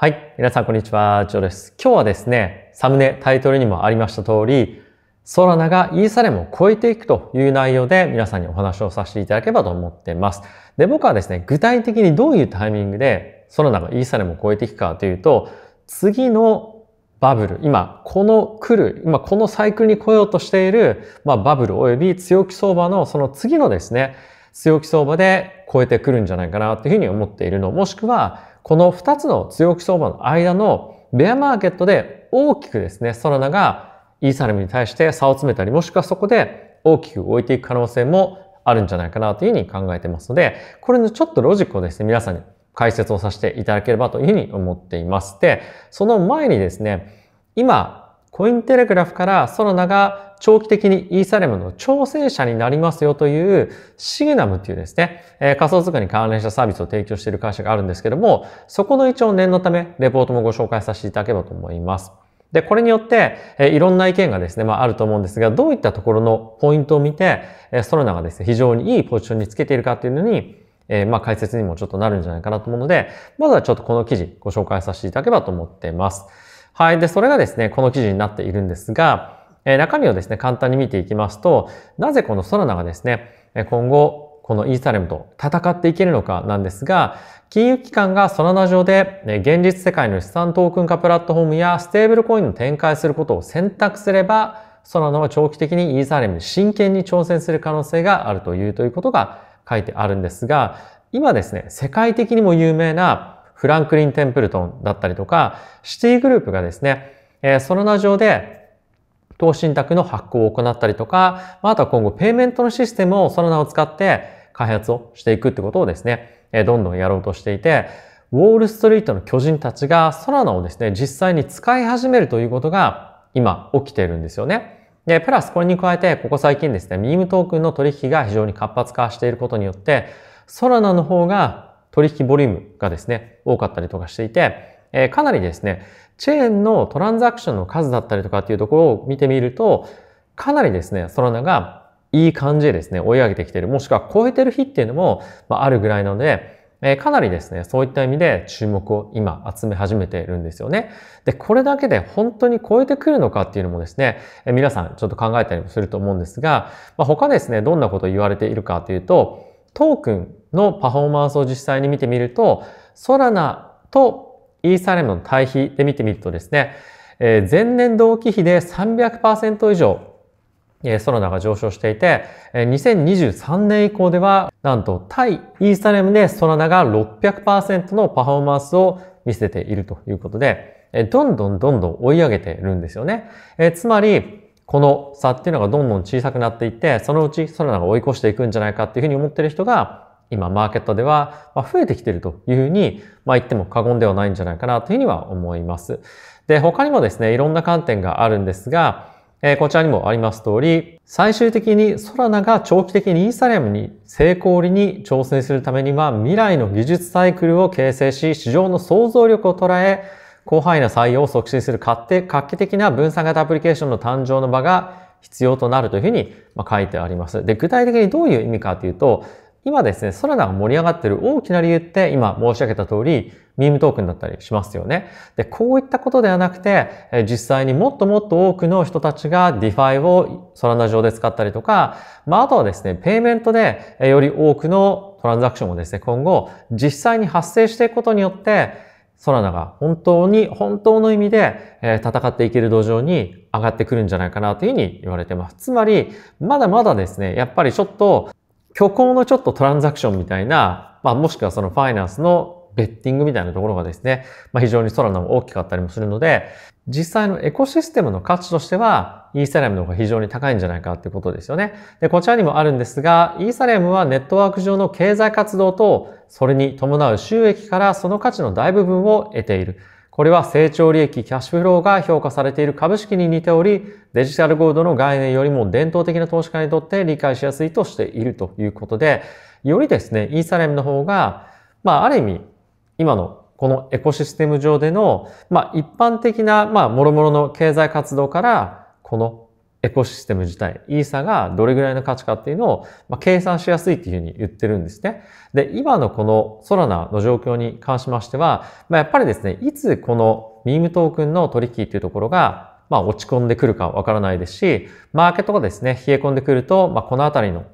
はい。皆さん、こんにちは。ジョーです。今日はですね、サムネ、タイトルにもありました通り、ソラナがイーサレムを超えていくという内容で皆さんにお話をさせていただければと思ってます。で、僕はですね、具体的にどういうタイミングでソラナがイーサレムを超えていくかというと、次のバブル、今、この来る、今このサイクルに来ようとしている、まあ、バブル及び強気相場のその次のですね、強気相場で超えてくるんじゃないかなというふうに思っているの、もしくは、この2つの強気相場の間のベアマーケットで大きくですね、ソラナがイーサルムに対して差を詰めたり、もしくはそこで大きく置いていく可能性もあるんじゃないかなというふうに考えてますので、これのちょっとロジックをですね、皆さんに解説をさせていただければというふうに思っています。で、その前にですね、今、コインテレグラフからソロナが長期的にイーサレムの調整者になりますよというシグナムっていうですね、え仮想通貨に関連したサービスを提供している会社があるんですけども、そこの一応念のためレポートもご紹介させていただければと思います。で、これによって、えいろんな意見がですね、まああると思うんですが、どういったところのポイントを見て、えソロナがですね、非常にいいポジションにつけているかっていうのに、えまあ解説にもちょっとなるんじゃないかなと思うので、まずはちょっとこの記事ご紹介させていただければと思っています。はい。で、それがですね、この記事になっているんですが、えー、中身をですね、簡単に見ていきますと、なぜこのソラナがですね、今後、このイーサレムと戦っていけるのかなんですが、金融機関がソラナ上で現実世界の資産トークン化プラットフォームやステーブルコインを展開することを選択すれば、ソラナは長期的にイーサレムに真剣に挑戦する可能性があるというということが書いてあるんですが、今ですね、世界的にも有名なフランクリン・テンプルトンだったりとか、シティグループがですね、えー、その名上で投資信託の発行を行ったりとか、まあ、あとは今後ペイメントのシステムをその名を使って開発をしていくってことをですね、えー、どんどんやろうとしていて、ウォールストリートの巨人たちがソラナをですね、実際に使い始めるということが今起きているんですよね。で、プラスこれに加えて、ここ最近ですね、ミームトークンの取引が非常に活発化していることによって、ソラナの方が取引ボリュームがですね、多かったりとかしていて、えかなりですね、チェーンのトランザクションの数だったりとかっていうところを見てみると、かなりですね、ソラナがいい感じでですね、追い上げてきている、もしくは超えてる日っていうのも、まあ、るぐらいなので、えかなりですね、そういった意味で注目を今集め始めているんですよね。で、これだけで本当に超えてくるのかっていうのもですね、え皆さんちょっと考えたりもすると思うんですが、まあ、他ですね、どんなことを言われているかというと、トークンのパフォーマンスを実際に見てみると、ソラナとイーサレムの対比で見てみるとですね、え前年同期比で300%以上、えソラナが上昇していて、え2023年以降では、なんと対イーサレムでソラナが600%のパフォーマンスを見せているということで、えどんどんどんどん追い上げてるんですよね。えつまり、この差っていうのがどんどん小さくなっていって、そのうちソラナが追い越していくんじゃないかっていうふうに思ってる人が、今マーケットでは増えてきてるというふうに、まあ、言っても過言ではないんじゃないかなというふうには思います。で、他にもですね、いろんな観点があるんですが、えー、こちらにもあります通り、最終的にソラナが長期的にイーサリアムに成功折りに挑戦するためには未来の技術サイクルを形成し、市場の想像力を捉え、広範囲な採用を促進する画期的な分散型アプリケーションの誕生の場が必要となるというふうに書いてあります。で、具体的にどういう意味かというと、今ですね、ソラナが盛り上がってる大きな理由って今申し上げた通り、ミームトークンだったりしますよね。で、こういったことではなくて、実際にもっともっと多くの人たちが DeFi をソラナ上で使ったりとか、まあ、あとはですね、ペイメントでより多くのトランザクションをですね、今後実際に発生していくことによって、ソラナが本当に、本当の意味で、え戦っていける土壌に上がってくるんじゃないかなというふうに言われてます。つまり、まだまだですね、やっぱりちょっと、虚構のちょっとトランザクションみたいな、まあもしくはそのファイナンスのベッティングみたいなところがですね、まあ非常にソラナも大きかったりもするので、実際のエコシステムの価値としては、イーサリアムの方が非常に高いんじゃないかってことですよね。で、こちらにもあるんですが、イーサリアムはネットワーク上の経済活動と、それに伴う収益からその価値の大部分を得ている。これは成長利益、キャッシュフローが評価されている株式に似ており、デジタルゴールドの概念よりも伝統的な投資家にとって理解しやすいとしているということで、よりですね、イーサリアムの方が、まあ、ある意味、今のこのエコシステム上での、まあ、一般的な、まあ、もろの経済活動から、このエコシステム自体、イーサがどれぐらいの価値かっていうのを、まあ、計算しやすいっていうふうに言ってるんですね。で、今のこのソラナの状況に関しましては、まあ、やっぱりですね、いつこのミームトークンの取引っていうところが、まあ、落ち込んでくるかわからないですし、マーケットがですね、冷え込んでくると、まあ、このあたりの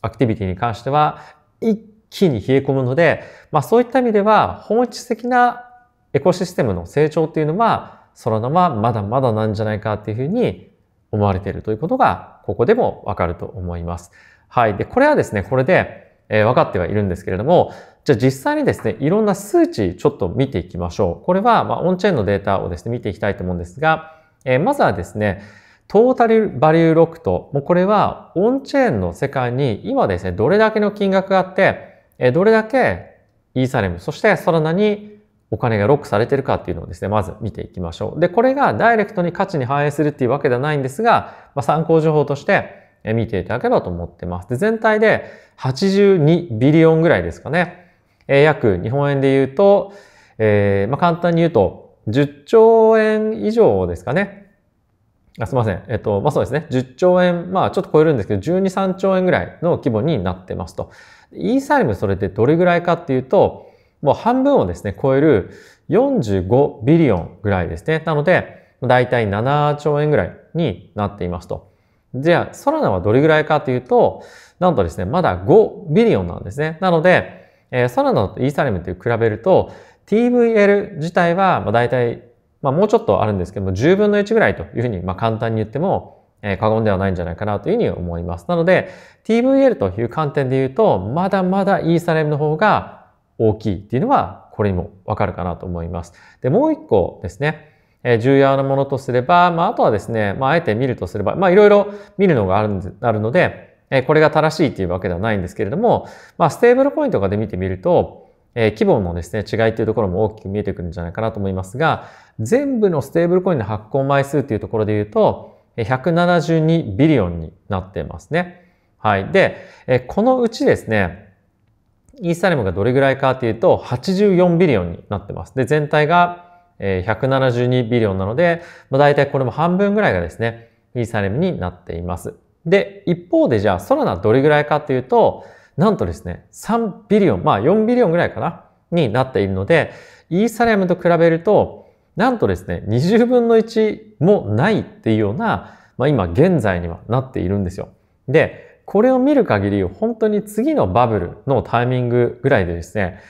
アクティビティに関しては、一木に冷え込むので、まあそういった意味では本質的なエコシステムの成長っていうのは、そのまままだまだなんじゃないかっていうふうに思われているということが、ここでもわかると思います。はい。で、これはですね、これで、えー、分かってはいるんですけれども、じゃあ実際にですね、いろんな数値ちょっと見ていきましょう。これは、まあ、オンチェーンのデータをですね、見ていきたいと思うんですが、えー、まずはですね、トータルバリューロックと、もうこれはオンチェーンの世界に今ですね、どれだけの金額があって、どれだけイーサレム、そしてソラナにお金がロックされてるかっていうのをですね、まず見ていきましょう。で、これがダイレクトに価値に反映するっていうわけではないんですが、まあ、参考情報として見ていただければと思ってます。で、全体で82ビリオンぐらいですかね。えー、約日本円で言うと、えー、まあ、簡単に言うと10兆円以上ですかね。あすみません。えっと、まあ、そうですね。10兆円、まあ、ちょっと超えるんですけど、12、3兆円ぐらいの規模になってますと。イーサリムそれってどれぐらいかっていうと、もう半分をですね、超える45ビリオンぐらいですね。なので、だいたい7兆円ぐらいになっていますと。じゃあ、ソラナはどれぐらいかというと、なんとですね、まだ5ビリオンなんですね。なので、えソラナとイーサリムって比べると、TVL 自体は、まあ、大体、まあ、もうちょっとあるんですけども、10分の1ぐらいというふうに、まあ、簡単に言ってもえ過言ではないんじゃないかなというふうに思います。なので、TVL という観点で言うと、まだまだイーサレムの方が大きいっていうのは、これにもわかるかなと思います。で、もう一個ですね、え重要なものとすれば、まあ、あとはですね、まあ、あえて見るとすれば、まあ、いろいろ見るのがあるあるので、えこれが正しいというわけではないんですけれども、まあ、ステーブルコインとかで見てみると、え規模のですね、違いというところも大きく見えてくるんじゃないかなと思いますが、全部のステーブルコインの発行枚数というところで言うと、172ビリオンになっていますね。はい。で、このうちですね、イーサリムがどれぐらいかというと、84ビリオンになってます。で、全体が172ビリオンなので、まあ、大体これも半分ぐらいがですね、イーサリムになっています。で、一方でじゃあ、ソラナどれぐらいかというと、なんとですね、3ビリオン、まあ4ビリオンぐらいかな、になっているので、イーサリムと比べると、なんとですね、20分の1もないっていうような、まあ、今現在にはなっているんですよ。で、これを見る限り、本当に次のバブルのタイミングぐらいでですね、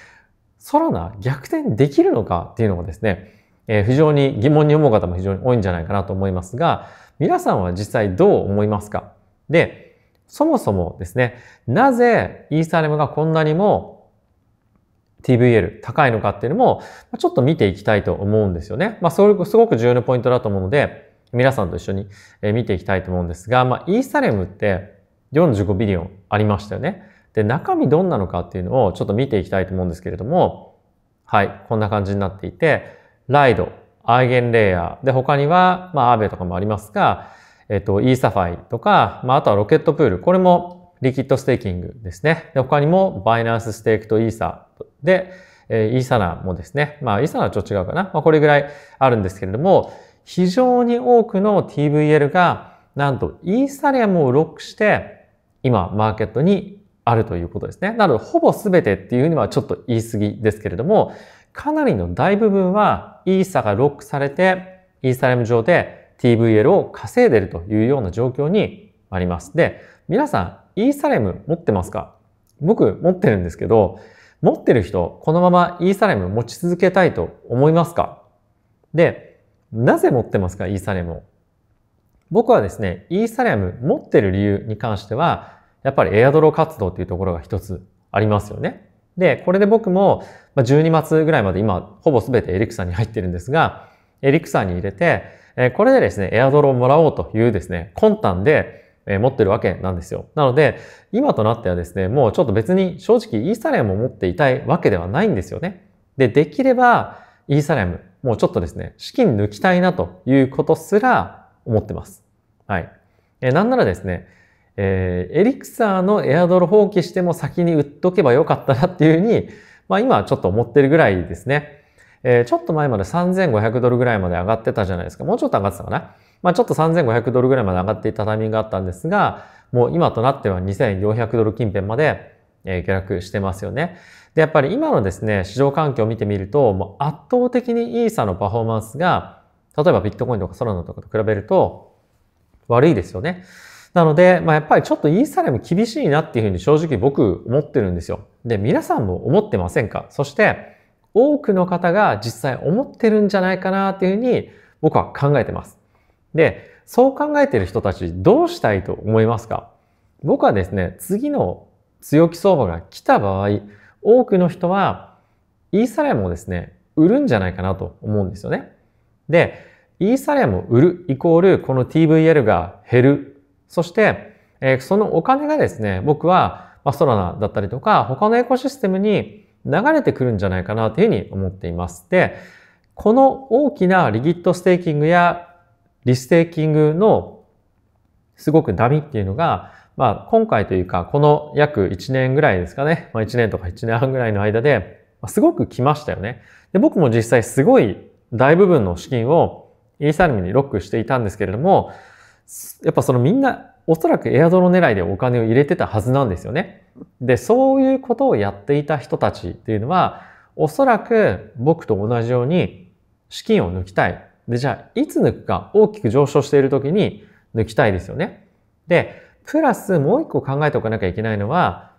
ソロな逆転できるのかっていうのがですね、えー、非常に疑問に思う方も非常に多いんじゃないかなと思いますが、皆さんは実際どう思いますかで、そもそもですね、なぜイーサレムがこんなにも TVL 高いのかっていうのも、ちょっと見ていきたいと思うんですよね。まあ、それすごく重要なポイントだと思うので、皆さんと一緒に見ていきたいと思うんですが、まあ、イーサレムって45ビリオンありましたよね。で、中身どんなのかっていうのをちょっと見ていきたいと思うんですけれども、はい、こんな感じになっていて、ライド、アイゲンレイヤー、で、他には、まあ、アーベとかもありますが、えっと、イーサファイとか、まあ、あとはロケットプール、これもリキッドステーキングですね。で他にも、バイナンスステークとイーサで、えー、イーサナもですね、まあイーサナはちょっと違うかな、まあ、これぐらいあるんですけれども、非常に多くの TVL が、なんとイーサリアムをロックして、今マーケットにあるということですね。なので、ほぼ全てっていうふにはちょっと言い過ぎですけれども、かなりの大部分はイーサがロックされて、イーサリアム上で TVL を稼いでるというような状況にあります。で、皆さん、イーサリアム持ってますか僕持ってるんですけど、持ってる人、このままイーサレム持ち続けたいと思いますかで、なぜ持ってますか、イーサレムを。僕はですね、イーサレム持ってる理由に関しては、やっぱりエアドロ活動っていうところが一つありますよね。で、これで僕も12月ぐらいまで今、ほぼ全てエリクサに入ってるんですが、エリクサに入れて、これでですね、エアドロをもらおうというですね、魂胆で、え持ってるわけなんですよ。なので、今となってはですね、もうちょっと別に正直イーサレアムを持っていたいわけではないんですよね。で、できればイーサレアム、もうちょっとですね、資金抜きたいなということすら思ってます。はい。えなんならですね、えー、エリクサーのエアドル放棄しても先に売っとけばよかったなっていうふうに、まあ今ちょっと思ってるぐらいですね。えー、ちょっと前まで3500ドルぐらいまで上がってたじゃないですか。もうちょっと上がってたかな。まあ、ちょっと3500ドルぐらいまで上がっていたタイミングがあったんですが、もう今となっては2400ドル近辺まで、え下落してますよね。で、やっぱり今のですね、市場環境を見てみると、もう圧倒的にイーサのパフォーマンスが、例えばビットコインとかソロナとかと比べると悪いですよね。なので、まあ、やっぱりちょっとイーサレム厳しいなっていうふうに正直僕思ってるんですよ。で、皆さんも思ってませんかそして、多くの方が実際思ってるんじゃないかなっていうふうに僕は考えてます。で、そう考えている人たちどうしたいと思いますか僕はですね、次の強気相場が来た場合、多くの人はイーサリアムをですね、売るんじゃないかなと思うんですよね。で、イーサリアムを売るイコールこの TVL が減る。そして、えそのお金がですね、僕は、まソラナだったりとか他のエコシステムに流れてくるんじゃないかなというふうに思っています。で、この大きなリギットステーキングやリステーキングのすごくダミっていうのが、まあ、今回というか、この約1年ぐらいですかね。まあ、1年とか1年半ぐらいの間で、すごく来ましたよね。で、僕も実際すごい大部分の資金をイーサリムにロックしていたんですけれども、やっぱそのみんな、おそらくエアドロ狙いでお金を入れてたはずなんですよね。で、そういうことをやっていた人たちっていうのは、おそらく僕と同じように資金を抜きたい。で、じゃあ、いつ抜くか大きく上昇している時に抜きたいですよね。で、プラスもう一個考えておかなきゃいけないのは、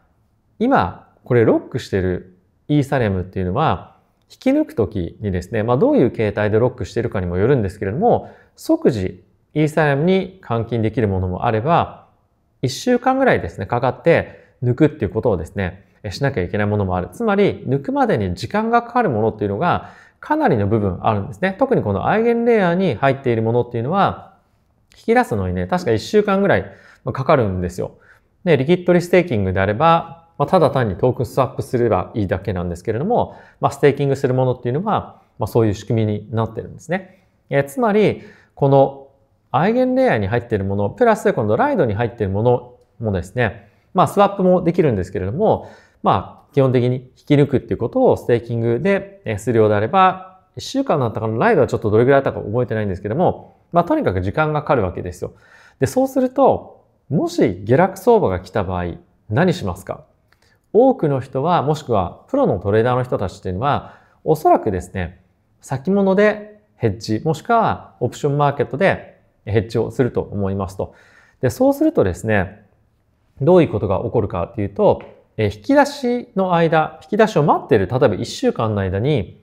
今、これロックしてるイーサレムっていうのは、引き抜く時にですね、まあどういう形態でロックしてるかにもよるんですけれども、即時イーサレムに換金できるものもあれば、1週間ぐらいですね、かかって抜くっていうことをですね、しなきゃいけないものもある。つまり、抜くまでに時間がかかるものっていうのが、かなりの部分あるんですね。特にこのアイゲンレイヤーに入っているものっていうのは、引き出すのにね、確か1週間ぐらいかかるんですよ。で、リキッドリステーキングであれば、まあ、ただ単にトークンスワップすればいいだけなんですけれども、まあ、ステーキングするものっていうのは、まあ、そういう仕組みになってるんですね。えつまり、このアイゲンレイヤーに入っているもの、プラスこのライドに入っているものもですね、まあ、スワップもできるんですけれども、まあ、基本的に引き抜くっていうことをステーキングでするようであれば、1週間だったかのライドはちょっとどれぐらいだったか覚えてないんですけども、まあ、とにかく時間がかかるわけですよ。で、そうすると、もし下落相場が来た場合、何しますか多くの人は、もしくはプロのトレーダーの人たちっていうのは、おそらくですね、先物でヘッジ、もしくはオプションマーケットでヘッジをすると思いますと。で、そうするとですね、どういうことが起こるかっていうと、えー、引き出しの間、引き出しを待ってる、例えば1週間の間に、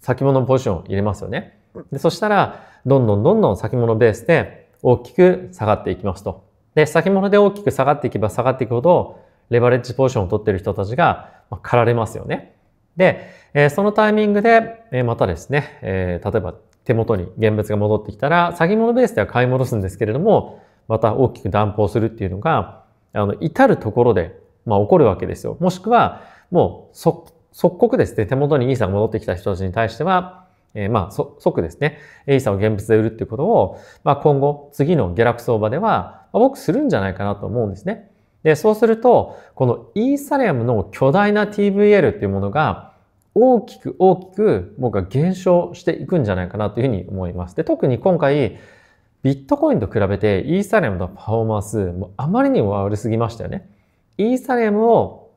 先物のポジションを入れますよね。でそしたら、どんどんどんどん先物ベースで大きく下がっていきますと。で、先物で大きく下がっていけば下がっていくほど、レバレッジポジションを取っている人たちが、まあ、駆られますよね。で、えー、そのタイミングで、えー、またですね、えー、例えば手元に現物が戻ってきたら、先物ベースでは買い戻すんですけれども、また大きく断行するっていうのが、あの、至るところでまあ、起こるわけですよ。もしくは、もう即、即刻ですね、手元に ESA が戻ってきた人たちに対しては、えー、まあ、即ですね、ESA を現物で売るっていうことを、まあ、今後、次の下落相場では、まあ、僕するんじゃないかなと思うんですね。で、そうすると、このイーサリアムの巨大な TVL っていうものが、大きく大きく僕は減少していくんじゃないかなというふうに思います。で、特に今回、ビットコインと比べてイーサリアムのパフォーマンス、もあまりにも悪すぎましたよね。イーサレムを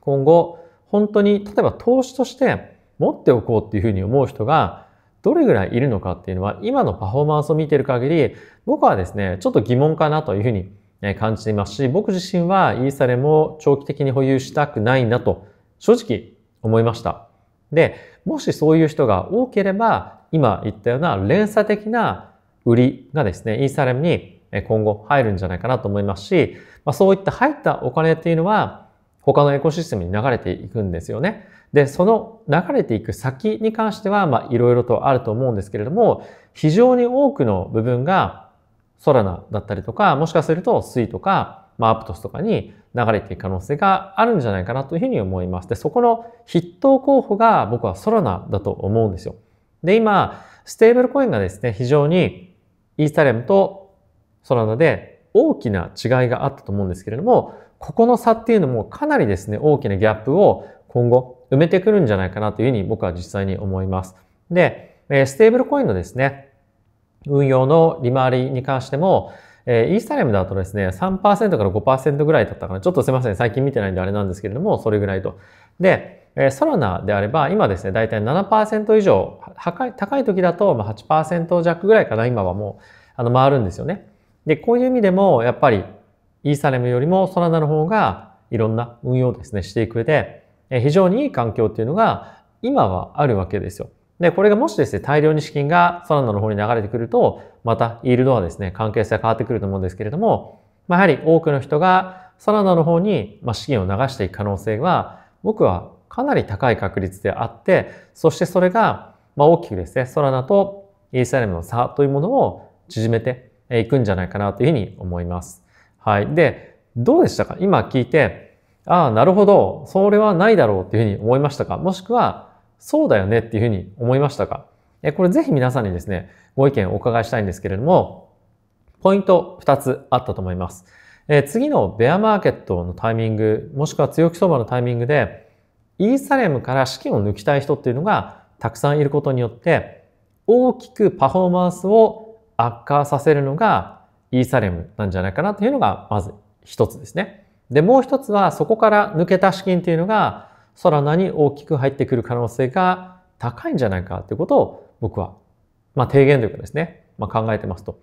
今後本当に例えば投資として持っておこうっていうふうに思う人がどれぐらいいるのかっていうのは今のパフォーマンスを見ている限り僕はですねちょっと疑問かなというふうに感じていますし僕自身はイーサレムを長期的に保有したくないなと正直思いました。で、もしそういう人が多ければ今言ったような連鎖的な売りがですね、イーサレムに今後入るんじゃないかなと思いますし、まあ、そういった入ったお金っていうのは他のエコシステムに流れていくんですよね。で、その流れていく先に関しては、まあいろいろとあると思うんですけれども、非常に多くの部分がソラナだったりとか、もしかするとスイとか、まあアプトスとかに流れていく可能性があるんじゃないかなというふうに思います。で、そこの筆頭候補が僕はソラナだと思うんですよ。で、今、ステーブルコインがですね、非常にイーサレムとそうなので、大きな違いがあったと思うんですけれども、ここの差っていうのもかなりですね、大きなギャップを今後埋めてくるんじゃないかなというふうに僕は実際に思います。で、ステーブルコインのですね、運用の利回りに関しても、えイーサリアムだとですね、3%から5%ぐらいだったかな。ちょっとすいません、最近見てないんであれなんですけれども、それぐらいと。で、えソラナであれば、今ですね、だいたい7%以上、高い時だと8%弱ぐらいかな、今はもう、あの、回るんですよね。で、こういう意味でも、やっぱり、イーサレムよりもソラナの方が、いろんな運用をですね、していく上で、非常にいい環境っていうのが、今はあるわけですよ。で、これがもしですね、大量に資金がソラナの方に流れてくると、また、イールドはですね、関係性が変わってくると思うんですけれども、まあ、やはり多くの人がソラナの方に資金を流していく可能性は、僕はかなり高い確率であって、そしてそれが、まあ、大きくですね、ソラナとイーサレムの差というものを縮めてえいくんじゃないかなというふうに思います。はい。で、どうでしたか今聞いて、ああ、なるほど、それはないだろうというふうに思いましたかもしくは、そうだよねっていうふうに思いましたかえこれぜひ皆さんにですね、ご意見をお伺いしたいんですけれども、ポイント2つあったと思います。え次のベアマーケットのタイミング、もしくは強気相場のタイミングで、イーサレムから資金を抜きたい人っていうのがたくさんいることによって、大きくパフォーマンスを悪化させるのがイーサレムなんじゃないかなというのがまず一つですね。で、もう一つはそこから抜けた資金というのがソラナに大きく入ってくる可能性が高いんじゃないかということを僕は、まあ、提言というかですね、まあ、考えてますと。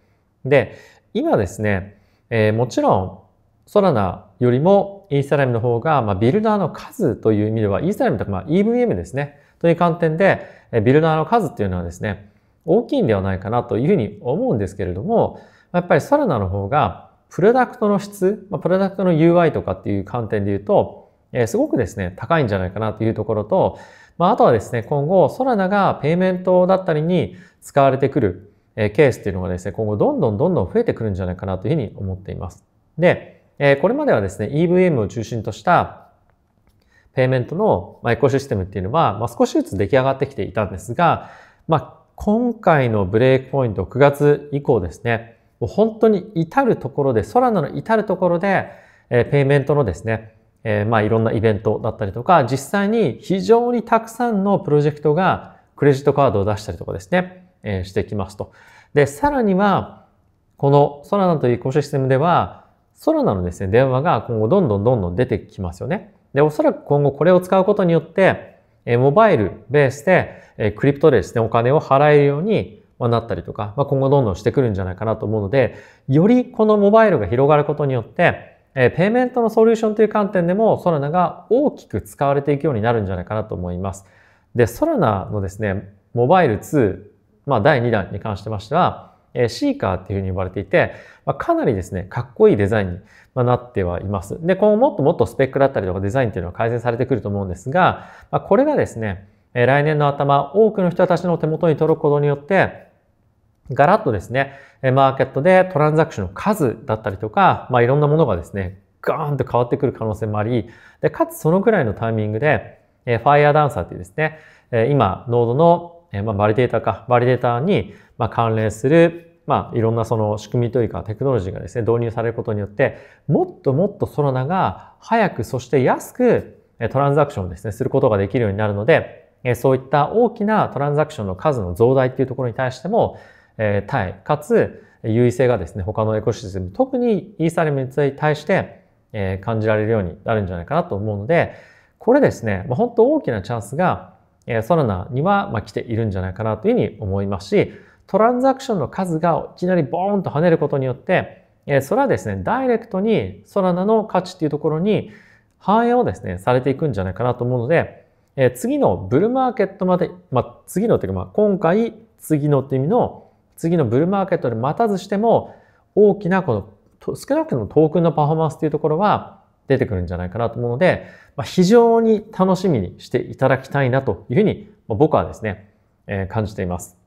で、今ですね、えー、もちろんソラナよりもイーサレムの方が、まあ、ビルダーの数という意味ではイーサレムとか、まあ、EVM ですねという観点でビルダーの数っていうのはですね大きいんではないかなというふうに思うんですけれども、やっぱりソラナの方がプロダクトの質、プロダクトの UI とかっていう観点で言うと、えすごくですね、高いんじゃないかなというところと、まあ、あとはですね、今後、ソラナがペイメントだったりに使われてくる、えケースっていうのがですね、今後どんどんどんどん増えてくるんじゃないかなというふうに思っています。で、えこれまではですね、EVM を中心としたペイメントのエコシステムっていうのは、まあ、少しずつ出来上がってきていたんですが、まあ、今回のブレイクポイント9月以降ですね、もう本当に至るところで、ソラナの至るところで、えペイメントのですね、えまあいろんなイベントだったりとか、実際に非常にたくさんのプロジェクトがクレジットカードを出したりとかですね、えしてきますと。で、さらには、このソラナというコシステムでは、ソラナのですね、電話が今後どんどんどんどん出てきますよね。で、おそらく今後これを使うことによって、えモバイルベースで、えクリプトでですね、お金を払えるようになったりとか、まあ、今後どんどんしてくるんじゃないかなと思うので、よりこのモバイルが広がることによって、えペイメントのソリューションという観点でも、ソラナが大きく使われていくようになるんじゃないかなと思います。で、ソラナのですね、モバイル2、まあ、第2弾に関してましては、えシーカーっていうふうに呼ばれていて、まかなりですね、かっこいいデザインに、なってはいます。で、今後もっともっとスペックだったりとかデザインっていうのは改善されてくると思うんですが、まこれがですね、え来年の頭、多くの人たちの手元に届くことによって、ガラッとですね、マーケットでトランザクションの数だったりとか、まあ、いろんなものがですね、ガーンと変わってくる可能性もあり、でかつそのぐらいのタイミングで、えファイアダンサーっていうですね、え今、ノードのえまあ、バリデータか、バリデータに、ま関連する、まあ、いろんなその仕組みというかテクノロジーがですね、導入されることによって、もっともっとソロナが早く、そして安く、トランザクションをですね、することができるようになるので、そういった大きなトランザクションの数の増大っていうところに対しても、え対、かつ、優位性がですね、他のエコシステム、特にイーサリアムに対して、え感じられるようになるんじゃないかなと思うので、これですね、まあ、本当大きなチャンスがソラナには、ま来ているんじゃないかなというふうに思いますし、トランザクションの数がいきなりボーンと跳ねることによって、それはですね、ダイレクトにソラナの価値っていうところに反映をですね、されていくんじゃないかなと思うので、次のブルマーケットまで、まあ、次のというか、まあ、今回、次のっていう意味の、次のブルマーケットで待たずしても、大きなこの、少なくともトークンのパフォーマンスっていうところは、出てくるんじゃないかなと思うので、まあ、非常に楽しみにしていただきたいなというふうに、まあ、僕はですね、えー、感じています。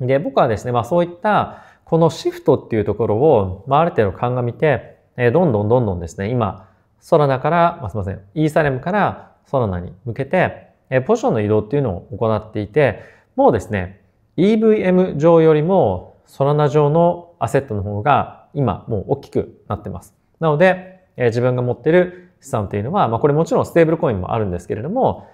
で、僕はですね、まあそういったこのシフトっていうところを、まあある程度鑑みて、えー、どんどんどんどんですね、今、ソラナから、まあ、すいません、イーサレムからソラナに向けて、えー、ポジションの移動っていうのを行っていて、もうですね、EVM 上よりもソラナ上のアセットの方が今もう大きくなってます。なので、え自分が持ってる資産というのは、まあ、これもちろんステーブルコインもあるんですけれども、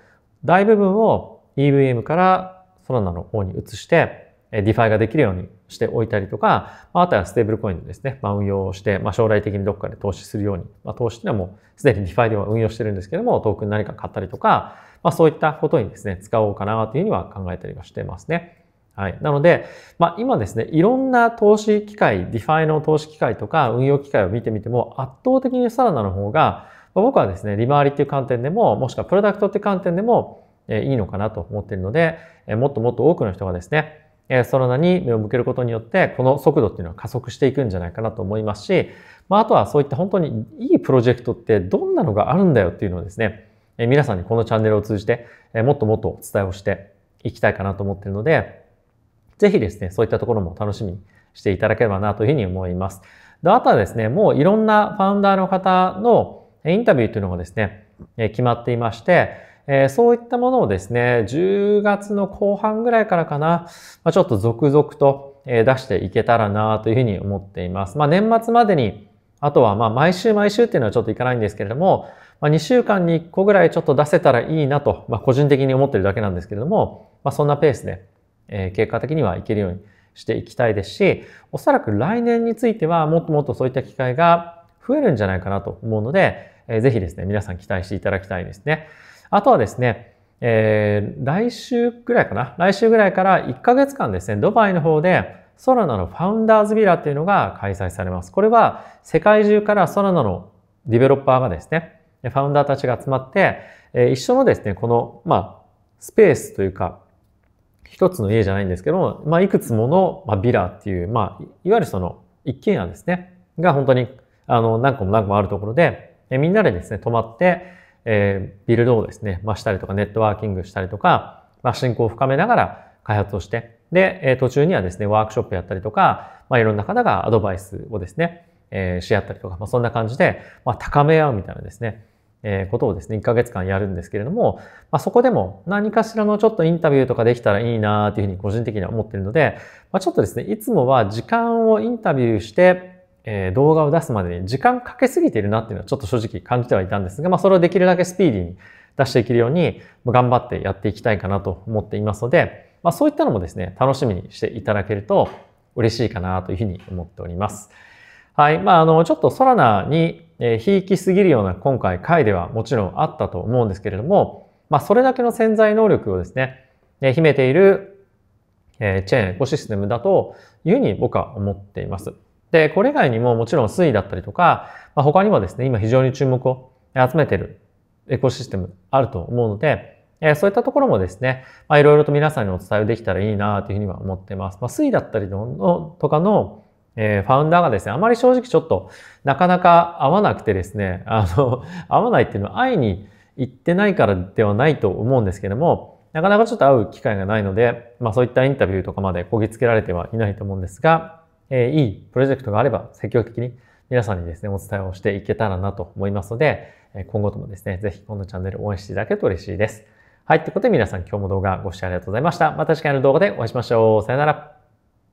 大部分を EVM からソラナの方に移して、ディファイができるようにしておいたりとか、あとはステーブルコインですね、まあ、運用して、まあ、将来的にどっかで投資するように、まあ、投資っていうのはもうすでにディファイでは運用してるんですけども、トークン何か買ったりとか、まあ、そういったことにですね、使おうかなというふうには考えたりはしてますね。はい。なので、まあ今ですね、いろんな投資機会、ディファイの投資機会とか運用機会を見てみても圧倒的にサラダの方が、僕はですね、利回りっていう観点でも、もしくはプロダクトっていう観点でも、えいいのかなと思っているので、えもっともっと多くの人がですね、えその名に目を向けることによって、この速度っていうのは加速していくんじゃないかなと思いますし、まあ、あとはそういった本当にいいプロジェクトってどんなのがあるんだよっていうのをですね、え皆さんにこのチャンネルを通じて、えもっともっとお伝えをしていきたいかなと思っているので、ぜひですね、そういったところも楽しみにしていただければなというふうに思います。で、あとはですね、もういろんなファウンダーの方のインタビューというのがですね、決まっていまして、そういったものをですね、10月の後半ぐらいからかな、ちょっと続々と出していけたらなというふうに思っています。まあ、年末までに、あとはま毎週毎週っていうのはちょっといかないんですけれども、ま2週間に1個ぐらいちょっと出せたらいいなと、まあ、個人的に思ってるだけなんですけれども、まあ、そんなペースでえー、結果的にはいけるようにしていきたいですし、おそらく来年についてはもっともっとそういった機会が増えるんじゃないかなと思うので、えー、ぜひですね、皆さん期待していただきたいですね。あとはですね、えー、来週ぐらいかな。来週ぐらいから1ヶ月間ですね、ドバイの方でソラナのファウンダーズビラっていうのが開催されます。これは世界中からソラナのディベロッパーがですね、ファウンダーたちが集まって、えー、一緒のですね、この、まあ、スペースというか、一つの家じゃないんですけども、まあ、いくつもの、まあ、ビラっていう、まあ、いわゆるその一軒家ですね、が本当に、あの、何個も何個もあるところで、えみんなでですね、泊まって、えー、ビルドをですね、まあ、したりとか、ネットワーキングしたりとか、まあ、進行を深めながら開発をして、で、え途中にはですね、ワークショップやったりとか、まあ、いろんな方がアドバイスをですね、えー、し合ったりとか、まあ、そんな感じで、まあ、高め合うみたいなですね、えことをですね、1ヶ月間やるんですけれども、まあ、そこでも何かしらのちょっとインタビューとかできたらいいなというふうに個人的には思ってるので、まあ、ちょっとですね、いつもは時間をインタビューして、え動画を出すまでに時間かけすぎているなっていうのはちょっと正直感じてはいたんですが、まあ、それをできるだけスピーディーに出していけるように頑張ってやっていきたいかなと思っていますので、まあ、そういったのもですね、楽しみにしていただけると嬉しいかなというふうに思っております。はい。まあ、あの、ちょっとソラナにえひいきすぎるような今回回ではもちろんあったと思うんですけれども、まあ、それだけの潜在能力をですね、え秘めている、えチェーン、エコシステムだというふうに僕は思っています。で、これ以外にももちろん水位だったりとか、まあ、他にもですね、今非常に注目を集めているエコシステムあると思うので、えそういったところもですね、まあ、いろいろと皆さんにお伝えできたらいいなというふうには思っています。まあ、水位だったりのとかのえー、ファウンダーがですね、あまり正直ちょっとなかなか合わなくてですね、あの、合わないっていうのは会いに行ってないからではないと思うんですけども、なかなかちょっと会う機会がないので、まあそういったインタビューとかまでこぎつけられてはいないと思うんですが、えー、いいプロジェクトがあれば積極的に皆さんにですね、お伝えをしていけたらなと思いますので、今後ともですね、ぜひこのチャンネル応援していただけると嬉しいです。はい、ということで皆さん今日も動画ご視聴ありがとうございました。また次回の動画でお会いしましょう。さよなら。